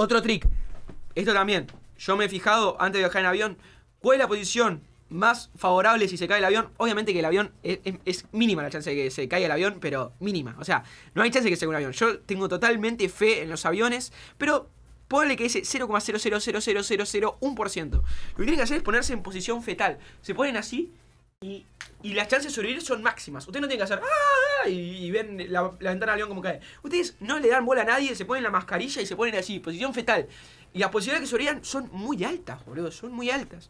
Otro trick. Esto también. Yo me he fijado antes de viajar en avión. ¿Cuál es la posición más favorable si se cae el avión? Obviamente que el avión es, mínima la chance de que se caiga el avión, pero mínima. O sea, no hay chance de que se caiga un avión. Yo tengo totalmente fe en los aviones, pero ponle que ese 0,0000001%. Lo que tienen que hacer es ponerse en posición fetal. Se ponen así y, las chances de sobrevivir son máximas. Usted no tiene que hacer... Ah, y, ven la, ventana del avión como cae. Ustedes no le dan bola a nadie, se ponen la mascarilla y se ponen así, posición fetal. Y las posibilidades que se orían son muy altas, boludo, son muy altas.